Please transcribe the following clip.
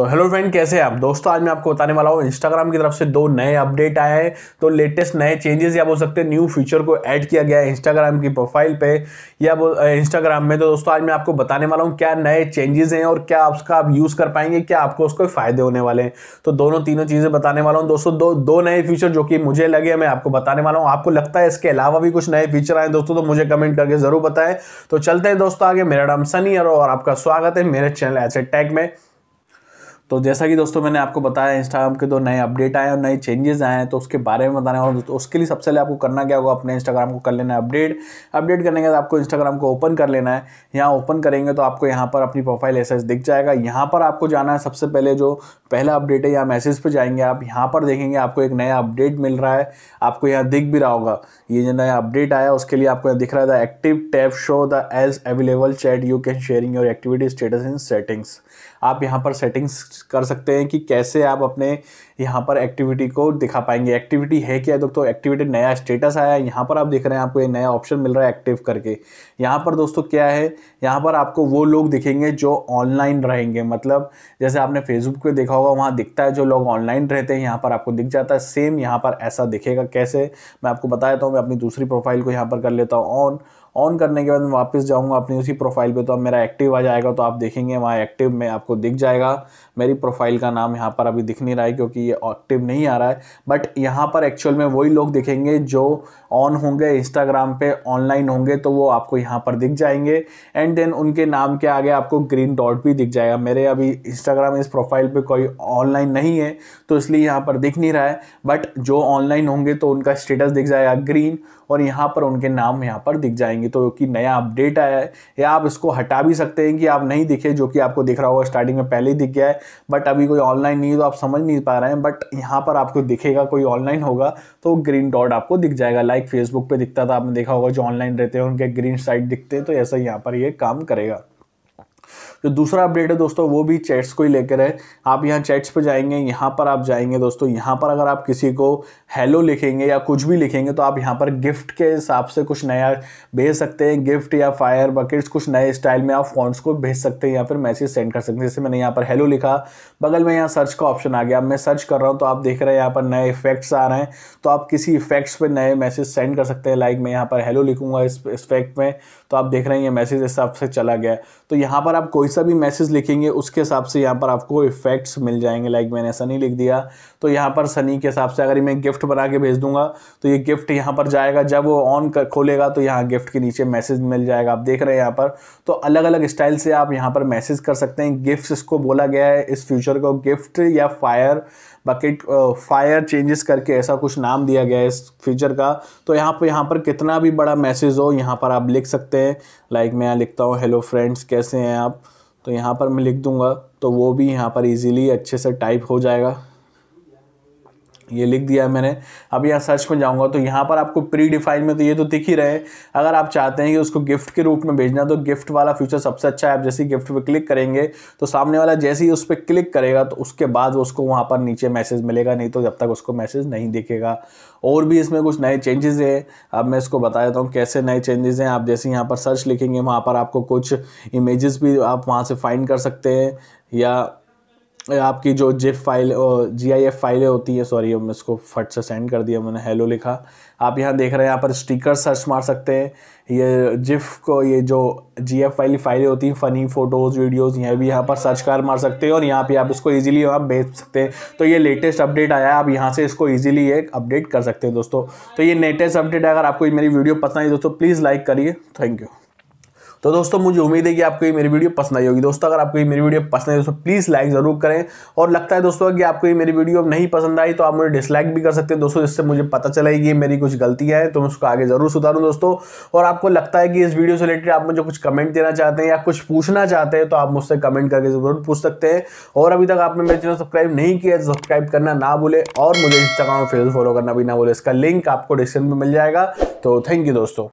तो hello friend कैसे हैं आप दोस्तों आज मैं आपको बताने वाला हूँ इंस्टाग्राम की तरफ से दो नए अपडेट आए हैं तो लेटेस्ट नए चेंजेस या बोल सकते हैं न्यू फीचर को ऐड किया गया है इंस्टाग्राम की प्रोफाइल पे या इंस्टाग्राम में तो दोस्तों आज मैं आपको बताने वाला हूँ क्या नए चेंजेस हैं और क्या उसका आप यूज़ कर पाएंगे क्या आपको उसको फ़ायदे होने वाले हैं तो दोनों तीनों चीज़ें बताने वाला हूँ दोस्तों दो दो नए फीचर जो कि मुझे लगे मैं आपको बताने वाला हूँ आपको लगता है इसके अलावा भी कुछ नए फीचर आए दोस्तों तो मुझे कमेंट करके ज़रूर बताएं तो चलते हैं दोस्तों आगे मेरा नाम सनी और आपका स्वागत है मेरे चैनल एच टैग में तो जैसा कि दोस्तों मैंने आपको बताया इंस्टाग्राम के दो नए अपडेट आए और नए चेंजेस आए हैं तो उसके बारे में बताना और उसके लिए सबसे पहले आपको करना क्या होगा अपने इंस्टाग्राम को कर लेना है अपडेट अपडेट करने के बाद आपको इंस्टाग्राम को ओपन कर लेना है यहाँ ओपन करेंगे तो आपको यहाँ पर अपनी प्रोफाइल ऐसा दिख जाएगा यहाँ पर आपको जाना है सबसे पहले जो पहला अपडेट है यहाँ मैसेज पर जाएंगे आप यहाँ पर देखेंगे आपको एक नया अपडेट मिल रहा है आपको यहाँ दिख भी रहा होगा ये जो नया अपडेट आया उसके लिए आपको यहाँ दिख रहा है the active tap show the age available chat you can sharing your activity status in settings आप यहाँ पर सेटिंग्स कर सकते हैं कि कैसे आप अपने यहाँ पर एक्टिविटी को दिखा पाएंगे एक्टिविटी है क्या दोस्तों एक्टिविटी नया स्टेटस आया है यहाँ पर आप देख रहे हैं आपको एक नया ऑप्शन मिल रहा है एक्टिव करके यहाँ पर दोस्तों क्या है यहाँ पर आपको वो लोग दिखेंगे जो ऑनलाइन रहेंगे मतलब जैसे आपने फेसबुक पर देखा होगा वहाँ दिखता है जो लोग ऑनलाइन रहते हैं यहाँ पर आपको दिख जाता है सेम यहाँ पर ऐसा दिखेगा कैसे मैं आपको बता देता तो हूँ मैं अपनी दूसरी प्रोफाइल को यहाँ पर कर लेता हूँ ऑन ऑन करने के बाद मैं वापस जाऊँगा अपनी उसी प्रोफाइल पे तो अब मेरा एक्टिव आ जाएगा तो आप देखेंगे वहाँ एक्टिव में आपको दिख जाएगा मेरी प्रोफाइल का नाम यहाँ पर अभी दिख नहीं रहा है क्योंकि ये एक्टिव नहीं आ रहा है बट यहाँ पर एक्चुअल में वही लोग दिखेंगे जो ऑन होंगे इंस्टाग्राम पे ऑनलाइन होंगे तो वो आपको यहाँ पर दिख जाएंगे एंड देन उनके नाम के आगे आपको ग्रीन डॉट भी दिख जाएगा मेरे अभी इंस्टाग्राम इस प्रोफाइल पर कोई ऑनलाइन नहीं है तो इसलिए यहाँ पर दिख नहीं रहा है बट जो ऑनलाइन होंगे तो उनका स्टेटस दिख जाएगा ग्रीन और यहाँ पर उनके नाम यहाँ पर दिख जाएंगे करेंगे तो कि नया अपडेट आया है या आप इसको हटा भी सकते हैं कि आप नहीं दिखे जो कि आपको दिख रहा होगा स्टार्टिंग में पहले ही दिख गया है बट अभी कोई ऑनलाइन नहीं तो आप समझ नहीं पा रहे हैं बट यहाँ पर आपको दिखेगा कोई ऑनलाइन होगा तो ग्रीन डॉट आपको दिख जाएगा लाइक फेसबुक पर दिखता था आपने देखा होगा जो ऑनलाइन रहते हैं उनके ग्रीन साइड दिखते हैं तो ऐसा यहाँ पर ये काम करेगा जो दूसरा अपडेट है दोस्तों वो भी चैट्स को ही लेकर है आप यहाँ चैट्स पे जाएंगे यहाँ पर आप जाएंगे दोस्तों यहाँ पर अगर आप किसी को हेलो लिखेंगे या कुछ भी लिखेंगे तो आप यहाँ पर गिफ्ट के हिसाब से कुछ नया भेज सकते हैं गिफ्ट या फायर बकेट्स कुछ नए स्टाइल में आप फॉन्ट्स को भेज सकते हैं या फिर मैसेज सेंड कर सकते हैं जैसे मैंने यहाँ पर हेलो लिखा बगल में यहाँ सर्च का ऑप्शन आ गया मैं सर्च कर रहा हूँ तो आप देख रहे हैं यहाँ पर नए इफेक्ट्स आ रहे हैं तो आप किसी इफेक्ट्स पर नए मैसेज सेंड कर सकते हैं लाइक मैं यहाँ पर हेलो लिखूंगा इस इफेक्ट में तो आप देख रहे हैं ये मैसेज इस हिसाब से चला गया तो यहाँ पर आप कोई सा भी मैसेज लिखेंगे उसके हिसाब से यहाँ पर आपको इफेक्ट्स मिल जाएंगे लाइक मैंने सनी लिख दिया तो यहाँ पर सनी के हिसाब से अगर मैं गिफ्ट बना के भेज दूंगा तो ये गिफ्ट यहाँ पर जाएगा जब वो ऑन कर खोलेगा तो यहाँ गिफ्ट के नीचे मैसेज मिल जाएगा आप देख रहे हैं यहाँ पर तो अलग अलग स्टाइल से आप यहाँ पर मैसेज कर सकते हैं गिफ्ट इसको बोला गया है इस फ्यूचर को गिफ्ट या फायर बकेट फायर चेंजेस करके ऐसा कुछ नाम दिया गया है इस फीचर का तो यहाँ पर यहाँ पर कितना भी बड़ा मैसेज हो यहाँ पर आप लिख सकते हैं लाइक मैं यहाँ लिखता हूँ हेलो फ्रेंड्स कैसे हैं आप तो यहाँ पर मैं लिख दूँगा तो वो भी यहाँ पर इजीली अच्छे से टाइप हो जाएगा ये लिख दिया है मैंने अब यहाँ सर्च में जाऊँगा तो यहाँ पर आपको प्री डिफाइन में तो ये तो दिख ही रहे अगर आप चाहते हैं कि उसको गिफ्ट के रूप में भेजना तो गिफ्ट वाला फीचर सबसे अच्छा है आप जैसे गिफ्ट पर क्लिक करेंगे तो सामने वाला जैसे ही उस पर क्लिक करेगा तो उसके बाद उसको वहाँ पर नीचे मैसेज मिलेगा नहीं तो जब तक उसको मैसेज नहीं दिखेगा और भी इसमें कुछ नए चेंजेस हैं अब मैं इसको बता देता हूँ कैसे नए चेंजेस हैं आप जैसे यहाँ पर सर्च लिखेंगे वहाँ पर आपको कुछ इमेजेस भी आप वहाँ से फाइंड कर सकते हैं या आपकी जो zip file G I F फाइलें होती है सॉरी मैं इसको फट से सेंड कर दिया मैंने हेलो लिखा आप यहाँ देख रहे हैं यहाँ पर स्टिकर सर्च मार सकते हैं ये जिफ को ये जो जी एफ वाली फाइलें होती हैं फ़नी फ़ोटोज़ वीडियोज़ यह भी यहाँ पर सर्च कर मार सकते हैं और यहाँ पे आप इसको इजीली आप भेज सकते हैं तो ये लेटेस्ट अपडेट आया है आप यहाँ से इसको इजीली एक अपडेट कर सकते हैं दोस्तों तो ये लेटेस्ट अपडेट है अगर आपको मेरी वीडियो पसंद आई दोस्तों प्लीज़ लाइक करिए थैंक यू तो दोस्तों मुझे उम्मीद है कि आपको ये मेरी वीडियो पसंद आई होगी दोस्तों अगर आपको ये मेरी वीडियो पसंद आई दोस्तों प्लीज़ लाइक ज़रूर करें और लगता है दोस्तों कि आपको ये मेरी वीडियो नहीं पसंद आई तो आप मुझे डिसलाइक भी कर सकते हैं दोस्तों जिससे मुझे पता चलेगी मेरी कुछ गलतियाँ हैं तो मैं उसको आगे ज़रूर सुधारूँ दोस्तों और आपको लगता है कि इस वीडियो से रिलेटेड आप मुझे कुछ कमेंट देना चाहते हैं या कुछ पूछना चाहते हैं तो आप मुझसे कमेंट करके ज़रूर पूछ सकते हैं और अभी तक आपने मेरे चैनल सब्सक्राइब नहीं किया तो सब्सक्राइब करना ना भूले और मुझे इंस्टाग्राम और फेसबुक फॉलो करना भी ना भूले इसका लिंक आपको डिस्क्रिप्शन में मिल जाएगा तो थैंक यू दोस्तों